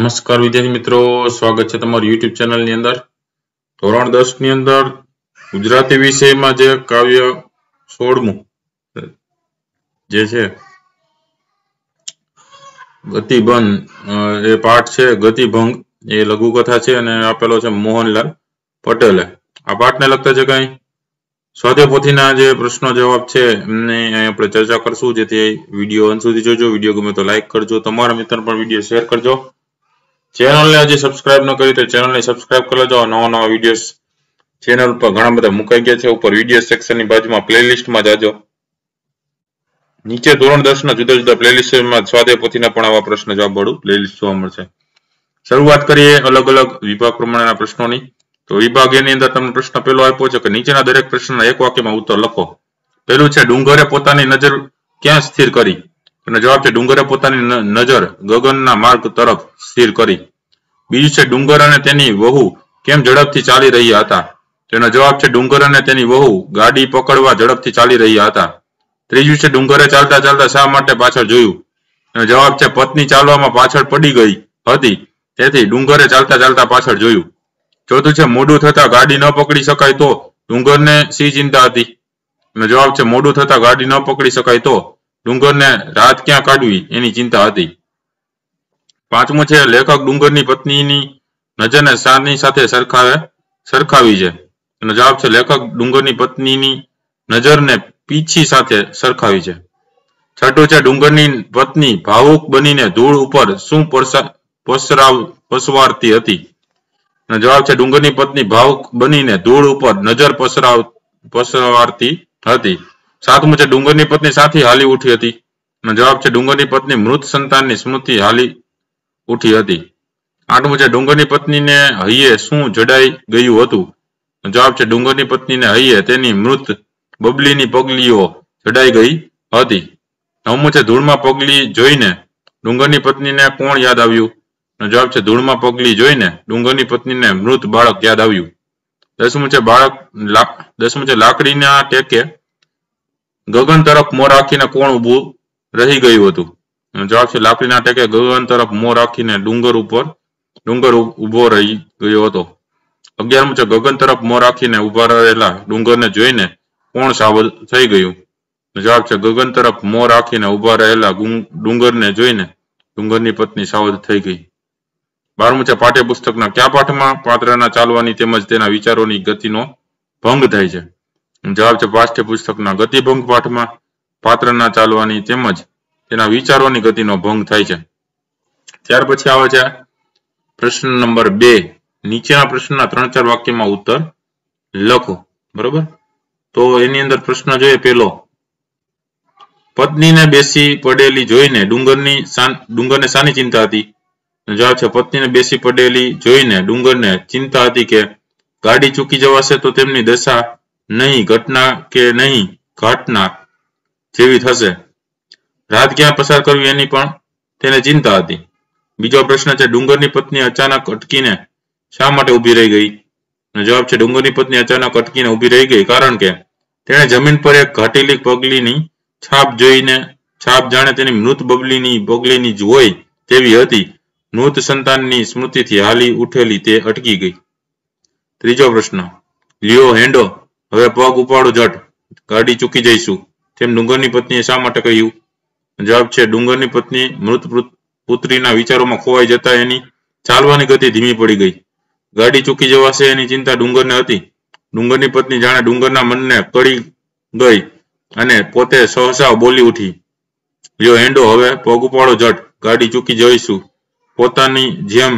નમસ્કાર વિદ્યાર્થી મિત્રો સ્વાગત છે તમારું યુટ્યુબ ચેનલ ની અંદર ધોરણ દસ ની અંદર ગુજરાતી વિષયમાં જે કાવ્ય સોળમું જે છે ગતિબંધ એ પાઠ છે ગતિભંગ એ લઘુકથા છે અને આપેલો છે મોહનલાલ પટેલે આ પાઠને લગતા છે કઈ સ્વાધ્યાયપોથીના જે પ્રશ્નો જવાબ છે એમને આપણે ચર્ચા કરશું જેથી વિડીયો અંત સુધી જોજો વિડીયો ગમે તો લાઈક કરજો તમારા મિત્ર પણ વિડીયો શેર કરજો ચેનલને હજી સબસ્ક્રાઇબ ન કરી તો ચેનલને સબસ્ક્રાઇબ કરી લેજો નવા નવા વિડીયોઝ ચેનલ પર ઘણા બધા મુકાઈ ગયા છે ઉપર વિડીયો સેક્શનની બાજુમાં પ્લેલિસ્ટમાં જાજો નીચે ધોરણ દસના જુદા જુદા પ્લેલિસ્ટમાં સ્વાધ્યાય પોથીના પણ આવા પ્રશ્ન જવાબ વાળું પ્લેલિસ્ટ જોવા મળશે શરૂઆત કરીએ અલગ અલગ વિભાગ પ્રમાણેના પ્રશ્નોની તો વિભાગ એની અંદર તમને પ્રશ્ન પહેલો આપ્યો છે કે નીચેના દરેક પ્રશ્નના એક વાક્યમાં ઉત્તર લખો પહેલું છે ડુંગરે પોતાની નજર ક્યાં સ્થિર કરી અને જવાબ છે ડુંગરે પોતાની નજર ગગનના માર્ગ તરફ સ્થિર કરી બીજું છે ડુંગર અને તેની વહુ કેમ ઝડપથી ચાલી રહ્યા હતા તેનો જવાબ છે ડુંગર અને તેની વહુ ગાડી પકડવા ઝડપથી ચાલી રહ્યા હતા ત્રીજું છે ડુંગરે ચાલતા ચાલતા શા માટે પાછળ જોયું એનો જવાબ છે પત્ની ચાલવામાં પાછળ પડી ગઈ હતી તેથી ડુંગરે ચાલતા ચાલતા પાછળ જોયું ચોથું છે મોડું થતા ગાડી ન પકડી શકાય તો ડુંગરને સી ચિંતા હતી એનો જવાબ છે મોડું થતા ગાડી ન પકડી શકાય તો ડુંગરને રાત ક્યાં કાઢવી એની ચિંતા હતી પાંચમું છે લેખક ડુંગરની પત્નીની નજરને શાની સાથે સરખાવે સરખાવી છે એનો જવાબ છે લેખક ડુંગરની પત્નીની નજરને પીછી સાથે સરખાવી છે છઠ્ઠું છે ડુંગરની પત્ની ભાવુક બનીને ધૂળ ઉપર શું પસરાવ પસવારતી હતી જવાબ છે ડુંગરની પત્ની ભાવુક બનીને ધૂળ ઉપર નજર પસરાવ પસવારતી હતી સાતમું છે ડુંગરની પત્ની સાથી હાલી ઉઠી હતી અને જવાબ છે ડુંગરની પત્ની મૃત સંતાનની સ્મૃતિ હાલી ઉઠી હતી આઠમું છે ડુંગરની પત્નીને હૈયે શું જડાઈ ગયું હતું જવાબ છે ડુંગરની પત્નીને હૈયે તેની મૃત બબલીની પગલીઓ જડાઈ ગઈ હતી નવમું છે ધૂળમાં પગલી જોઈને ડુંગરની પત્નીને કોણ યાદ આવ્યું જવાબ છે ધૂળમાં પગલી જોઈને ડુંગરની પત્નીને મૃત બાળક યાદ આવ્યું દસમું છે બાળક દસમું છે લાકડીના ટેકે ગગન તરફ મોર રાખીને કોણ ઉભું રહી ગયું હતું જવાબ છે લાકડીના ટેકે ગગન તરફ મોં રાખીને ડુંગર ઉપર ડુંગર ઉભો રહી ગયો હતો અગિયારમું છે ગગન તરફ મો રાખીને ઉભા રહેલા ડુંગરને જોઈને કોણ સાવધ થઈ ગયું જવાબ છે ગગન તરફ મોં રાખીને ઉભા રહેલા ડુંગરને જોઈને ડુંગરની પત્ની સાવધ થઈ ગઈ બારમું છે પાઠ્યપુસ્તકના કયા પાઠમાં પાત્રના ચાલવાની તેમજ તેના વિચારોની ગતિનો ભંગ થાય છે જવાબ છે પાઠ્યપુસ્તકના ગતિભંગ પાઠમાં પાત્રના ચાલવાની તેમજ તેના વિચારોની ગતિનો ભંગ થાય છે ત્યાર પછી આવે છે પ્રશ્ન નંબર બે નીચેના પ્રશ્નના ત્રણ ચાર વાક્યમાં ઉત્તર લખો બરોબર તો એની અંદર પ્રશ્ન જોઈએ પેલો પત્નીને બેસી પડેલી જોઈને ડુંગરની ડુંગરને સાની ચિંતા હતી જવાબ છે પત્નીને બેસી પડેલી જોઈને ડુંગરને ચિંતા હતી કે ગાડી ચૂકી જવાશે તો તેમની દશા નહીં ઘટના કે નહીં ઘટના જેવી થશે રાત ક્યાં પસાર કરવી એની પણ તેને ચિંતા હતી બીજો પ્રશ્ન છે ડુંગરની પત્ની અચાનક અટકીને શા માટે ઊભી રહી ગઈ જવાબ છે ડુંગરની પત્ની અચાનક અટકીને ઊભી રહી ગઈ કારણ કે તેણે જમીન પર એક ઘાટેલી પગલીની છાપ જોઈને છાપ જાણે તેની મૃત બબલીની બગલીની જ હોય તેવી હતી મૃત સંતાનની સ્મૃતિથી હાલી ઉઠેલી તે અટકી ગઈ ત્રીજો પ્રશ્ન લિયો હેન્ડો હવે પગ ઉપાડો જટ ગાડી ચૂકી જઈશું તેમ ડુંગરની પત્નીએ શા માટે કહ્યું જવાબ છે ડુંગરની પત્ની મૃત પુત્રીના વિચારોમાં ખોવાઈ જતા એની ચાલવાની ગતિ ધીમી પડી ગઈ ગાડી ચૂકી જવાશે એની ચિંતા ડુંગરને હતી ડુંગરની પત્ની જાણે ડુંગરના મનને કળી ગઈ અને પોતે સહસા બોલી ઉઠી લ્યો એંડો હવે પગ ઉપાડો જટ ગાડી ચૂકી જઈશું પોતાની જેમ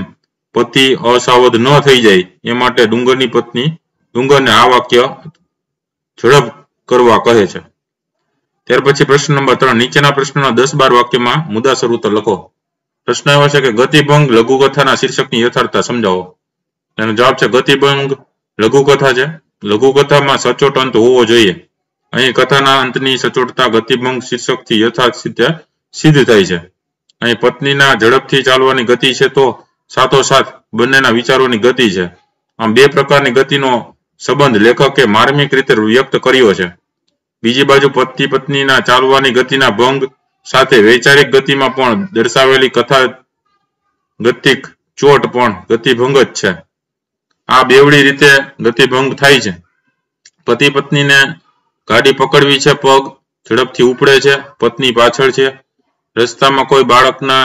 પતિ અસાવધ ન થઈ જાય એ માટે ડુંગરની પત્ની ડુંગરને આ વાક્ય ઝડપ કરવા કહે છે ત્યાર પછી પ્રશ્ન નંબર ત્રણ નીચેના પ્રશ્નના દસ બાર વાક્યમાં મુદ્દા સ્વરૂપ લખો પ્રશ્ન એવો છે કે ગતિભંગ લઘુકથાના શીર્ષકની યથાર્થતા સમજાવો એનો જવાબ છે ગતિભંગ લઘુકથા છે લઘુકથામાં સચોટ અંત હોવો જોઈએ અહીં કથાના અંતની સચોટતા ગતિભંગ શીર્ષકથી યથાર્થ રીતે સિદ્ધ થાય છે અહીં પત્નીના ઝડપથી ચાલવાની ગતિ છે તો સાથોસાથ બંનેના વિચારોની ગતિ છે આમ બે પ્રકારની ગતિનો સંબંધ લેખકે માર્મિક રીતે વ્યક્ત કર્યો છે બીજી બાજુ પતિ પત્નીના ચાલવાની ગતિના ભંગ સાથે વૈચારિક ગતિમાં પણ દર્શાવેલી કથા ગતિક ચોટ પણ ગતિભંગ જ છે આ બેવડી રીતે ગતિભંગ થાય છે પતિ પત્નીને ગાડી પકડવી છે પગ ઝડપથી ઉપડે છે પત્ની પાછળ છે રસ્તામાં કોઈ બાળકના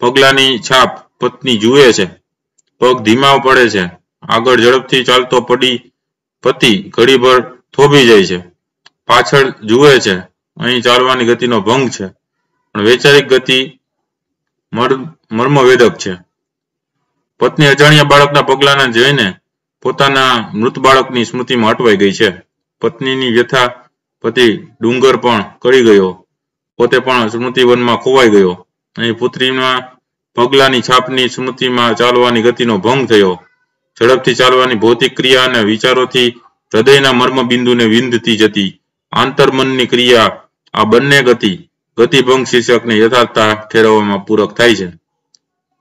પગલાની છાપ પત્ની જુએ છે પગ ધીમા પડે છે આગળ ઝડપથી ચાલતો પડી પતિ ઘડીભર થોભી જાય છે પાછળ જુએ છે અહીં ચાલવાની ગતિનો ભંગ છે પણ વૈચારિક ગતિ મર્મવેદક છે પત્ની અજાણ્યા બાળકના પગલાંના જોઈને પોતાના મૃત બાળકની સ્મૃતિમાં અટવાઈ ગઈ છે પત્નીની વ્યથા પતિ ડુંગર પણ કરી ગયો પોતે પણ સ્મૃતિવનમાં ખોવાઈ ગયો અહીં પુત્રીના પગલાની છાપની સ્મૃતિમાં ચાલવાની ગતિનો ભંગ થયો ઝડપથી ચાલવાની ભૌતિક ક્રિયા અને વિચારોથી હૃદયના મર્મ બિંદુને વિંધતી જતી આંતરમનની ક્રિયા આ બંને ગતિ ગતિભંગ શીર્ષકને યથાર્થતા ઠેરવવામાં પૂરક થાય છે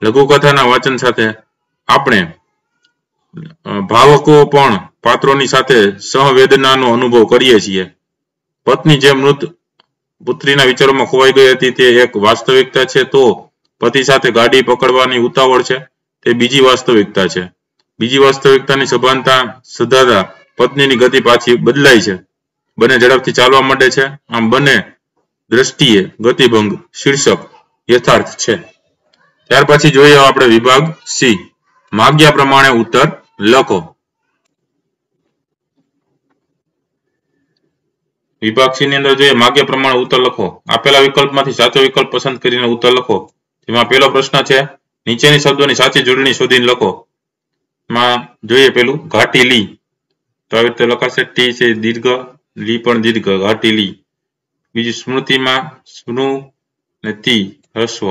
લઘુકથાના વાંચન સાથે આપણે ભાવકો પણ પાત્રોની સાથે સહવેદનાનો અનુભવ કરીએ છીએ પત્ની જે મૃત પુત્રીના વિચારોમાં ખોવાઈ ગઈ હતી તે એક વાસ્તવિકતા છે તો પતિ સાથે ગાડી પકડવાની ઉતાવળ છે તે બીજી વાસ્તવિકતા છે બીજી વાસ્તવિકતાની સભાનતા સધાતા પત્નીની ગતિ પાછી બદલાય છે બંને ઝડપથી ચાલવા માંડે છે આમ બંને દ્રષ્ટિએ ગતિભંગ શીર્ષક યથાર્થ છે ત્યાર પછી જોઈએ આપણે વિભાગ સી માગ્યા પ્રમાણે ઉત્તર લખો વિભાગ સી ની અંદર જોઈએ માગ્યા પ્રમાણે ઉત્તર લખો આપેલા વિકલ્પમાંથી સાચો વિકલ્પ પસંદ કરીને ઉત્તર લખો જેમાં પેલો પ્રશ્ન છે નીચેની શબ્દોની સાચી જોડણી શોધીને લખો માં જોઈએ પેલું ઘાટી લી તો આવી રીતે લખાશે ટી છે દીર્ઘ લી પણ દીર્ઘ બીજું સ્મૃતિમાં સ્મૃ ને તી હસ્વ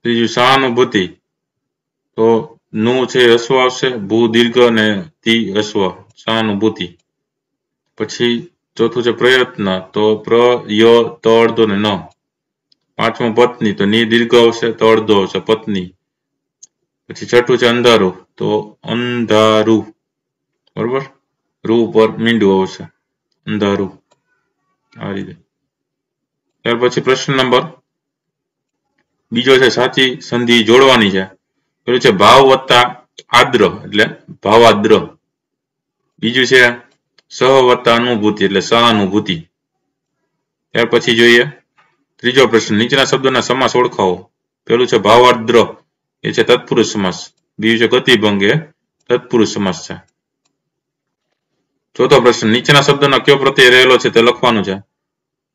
ત્રીજું સહાનુભૂતિ તો નુ છે હસ્વ આવશે ભૂ દીર્ઘ ને તી હસ્વ સહાનુભૂતિ પછી ચોથું છે પ્રયત્ન તો પ્ર ય તળ ને ન પાંચમો પત્ની તો ની દીર્ઘ આવશે તળ આવશે પત્ની પછી છઠ્ઠું છે અંધારું તો અંધારું બરોબર રૂ પર મીંડું આવશે દારૂ આ રીતે ત્યાર પછી પ્રશ્ન નંબર બીજો છે સાચી સંધિ જોડવાની છે પેલું છે ભાવ વત્તા આદ્ર એટલે ભાવાદ્ર બીજું છે સહ વત્તા અનુભૂતિ એટલે સહાનુભૂતિ ત્યાર પછી જોઈએ ત્રીજો પ્રશ્ન નીચેના શબ્દોના સમાસ ઓળખાવો પેલું છે ભાવાદ્ર એ છે તત્પુરુષ સમાસ બીજું છે ગતિભંગ એ તત્પુરુષ સમાસ છે ચોથો પ્રશ્ન નીચેના શબ્દોના કયો પ્રત્યય રહેલો છે તે લખવાનું છે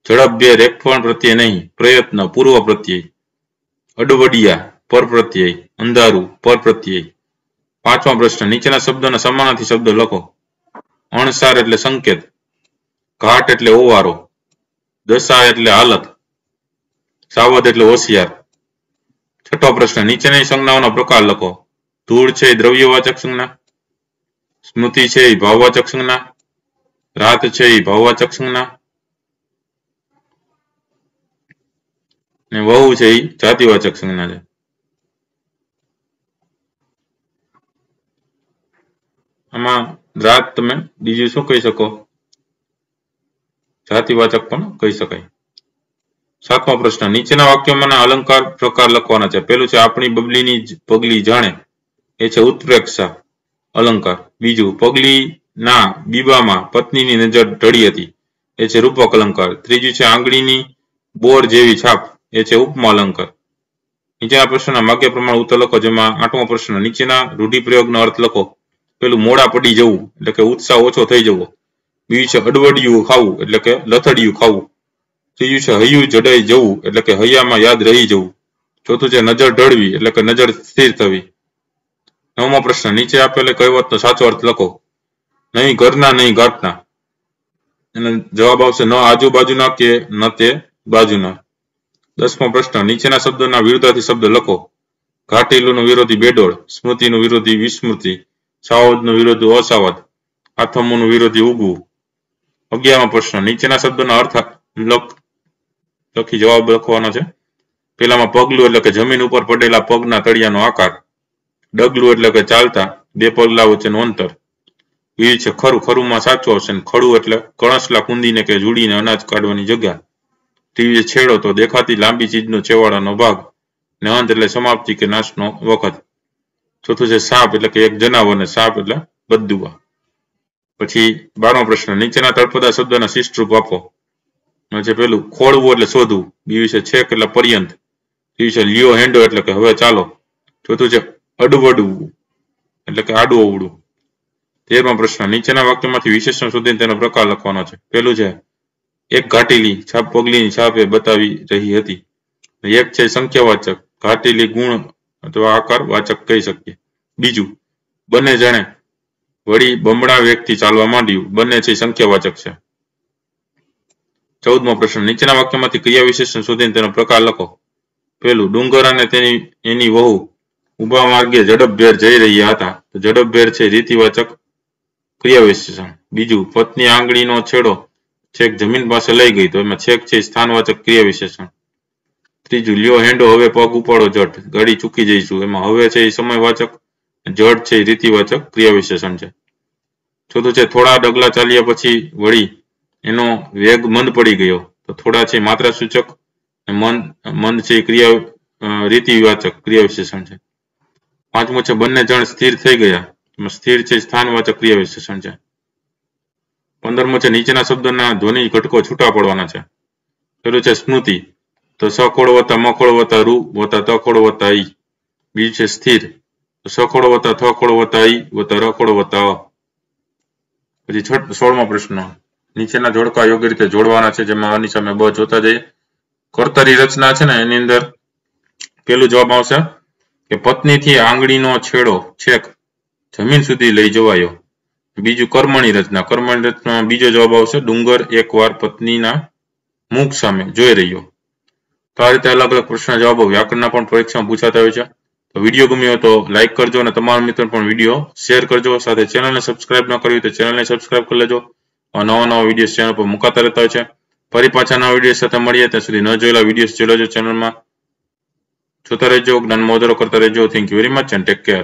ઝડપભેર રેખવણ પ્રત્યય નહીં પ્રયત્ન પૂર્વ પ્રત્યય અડવડિયા પર પ્રત્યય અંધારું પર પ્રત્યય પાંચમો પ્રશ્ન નીચેના શબ્દોના સમાનાથી શબ્દ લખો અણસાર એટલે સંકેત ઘાટ એટલે ઓવારો દશા એટલે હાલત સાવધ એટલે હોશિયાર છઠ્ઠો પ્રશ્ન નીચેની સંજ્ઞાઓનો પ્રકાર લખો ધૂળ છે એ દ્રવ્યવાચક સંજ્ઞા સ્મૃતિ છે એ ભાવવાચક સંજ્ઞા રાત છે એ ભવવાચક સંજ્ઞા ને વહુ છે એ જાતિવાચક સંજ્ઞા છે આમાં રાત તમે બીજું શું કહી શકો જાતિવાચક પણ કહી શકાય સાતમો પ્રશ્ન નીચેના વાક્યોમાંના અલંકાર પ્રકાર લખવાના છે પેલું છે આપણી બબલીની પગલી જાણે એ છે ઉત્પ્રેક્ષા અલંકાર બીજું પગલી ના બીબામાં પત્નીની નજર ઢળી હતી એ છે રૂપક અલંકાર ત્રીજું છે આંગળીની બોર જેવી છાપ એ છે ઉપમા અલંકાર નીચેના પ્રશ્નના વાક્ય પ્રમાણ ઉત્તર લખો જેમાં આઠમો પ્રશ્ન નીચેના રૂઢિપ્રયોગનો અર્થ લખો પેલું મોડા પડી જવું એટલે કે ઉત્સાહ ઓછો થઈ જવો બીજું છે અડવડિયું ખાવું એટલે કે લથડિયું ખાવું ત્રીજું છે હૈયું જડાઈ જવું એટલે કે હૈયામાં યાદ રહી જવું ચોથું છે નજર ઢળવી એટલે કે નજર સ્થિર થવી નવમો પ્રશ્ન નીચે આપેલ કહેવતનો સાચો અર્થ લખો નહીં ઘરના નહીં ગાંઠના એનો જવાબ આવશે ન આજુબાજુના કે ન તે બાજુના દસમો પ્રશ્ન નીચેના શબ્દોના વિરુદ્ધાર્થી શબ્દ લખો ઘાટીલુનો વિરોધી બેડોળ સ્મૃતિનો વિરોધી વિસ્મૃતિ સાવધનો વિરોધી અસાવધ આથમોનું વિરોધી ઉગવું અગિયારમો પ્રશ્ન નીચેના શબ્દોના અર્થ લખી જવાબ લખવાનો છે પેલામાં પગલું એટલે કે જમીન ઉપર પડેલા પગના તળિયાનો આકાર ડગલું એટલે કે ચાલતા બે પગલા વચ્ચેનું અંતર એ છે ખરું ખરુંમાં સાચો ઓપ્શન ખડું એટલે કણસલા કુંદીને કે જુડીને અનાજ કાઢવાની જગ્યા ત્રીજે છેડો તો દેખાતી લાંબી ચીજનો છેવાડાનો ભાગ ને અંત એટલે સમાપ્તિ કે નાશનો વખત ચોથું છે સાપ એટલે કે એક જનાવર ને સાપ એટલે બદ્દુઆ પછી બારમો પ્રશ્ન નીચેના તળપદા શબ્દના શિષ્ટરૂપ આપો છે પેલું ખોળવું એટલે શોધવું બીજું છે છેક એટલે પર્યંત ત્રીજું છે લ્યો હેન્ડો એટલે કે હવે ચાલો ચોથું છે અડવડવું એટલે કે આડું અવડું તેરમો પ્રશ્ન નીચેના વાક્યમાંથી વિશેષણ સુધી તેનો પ્રકાર લખવાનો છે પહેલું છે એક ઘાટીલી છાપ પગલીની છાપે બતાવી રહી હતી એક છે સંખ્યાવાચક ઘાટીલી ગુણ અથવા આકાર વાચક કહી શકીએ બીજું બંને જણે વળી બમણા વ્યક્તિ ચાલવા માંડ્યું બંને છે સંખ્યાવાચક છે ચૌદમો પ્રશ્ન નીચેના વાક્યમાંથી ક્રિયા વિશેષણ સુધી તેનો પ્રકાર લખો પેલું ડુંગર અને તેની એની વહુ ઊભા માર્ગે ઝડપભેર જઈ રહ્યા હતા તો ઝડપભેર છે રીતિવાચક ક્રિયાવિશેષણ બીજું પત્ની આંગળીનો છેડો છેક જમીન પાસે લઈ ગઈ તો એમાં છેક છે સ્થાનવાચક ક્રિયાવિશેષણ ત્રીજું લ્યો હેન્ડો હવે પગ ઉપાડો જટ ગાડી ચૂકી જઈશું એમાં હવે છે એ સમયવાચક જડ છે એ રીતિવાચક ક્રિયાવિશેષણ છે ચોથું છે થોડા ડગલા ચાલ્યા પછી વળી એનો વેગ મંદ પડી ગયો તો થોડા છે માત્ર સૂચક મંદ મંદ છે ક્રિયા રીતિવાચક ક્રિયાવિશેષણ છે પાંચમું છે બંને જણ સ્થિર થઈ ગયા સ્થિર છે સ્થાનવાચક ક્રિયા વિશેષણ છે પંદરમો છે નીચેના શબ્દના ધ્વનિ ઘટકો છૂટા પડવાના છે પેલું છે સ્મૃતિ તો સકોળ વત્તા મકોળ વત્તા રૂ વત્તા તકોળ વત્તા ઈ બીજું છે સ્થિર તો વત્તા થકોળ વત્તા ઈ વત્તા રકોળ વત્તા પછી સોળમો પ્રશ્ન નીચેના જોડકા યોગ્ય રીતે જોડવાના છે જેમાં આની સામે બ જોતા જઈએ કર્તરી રચના છે ને એની અંદર પેલું જવાબ આવશે કે પત્ની થી આંગળીનો છેડો છેક જમીન સુધી લઈ જવાયો બીજું કર્મણી રચના કર્મણી રચના બીજો જવાબ આવશે ડુંગર એકવાર પત્નીના મુખ સામે જોઈ રહ્યો તો આ રીતે અલગ અલગ પ્રશ્ન જવાબો વ્યાકરણના પણ પરીક્ષામાં પૂછાતા હોય છે તો વિડીયો ગમ્યો તો લાઇક કરજો અને તમારા મિત્રો પણ વિડીયો શેર કરજો સાથે ચેનલને સબસ્ક્રાઇબ ન કરી તો ચેનલને સબસ્ક્રાઇબ કરી લેજો નવા નવા વિડીયો ચેનલ પર મુકાતા રહેતા હોય છે ફરી પાછા નવા વિડીયો સાથે મળીએ ત્યાં સુધી ન જોયેલા વિડીયો જોઈ લેજો ચેનલમાં જોતા રહેજો જ્ઞાન મોદરો કરતા રહેજો thank you very much and take care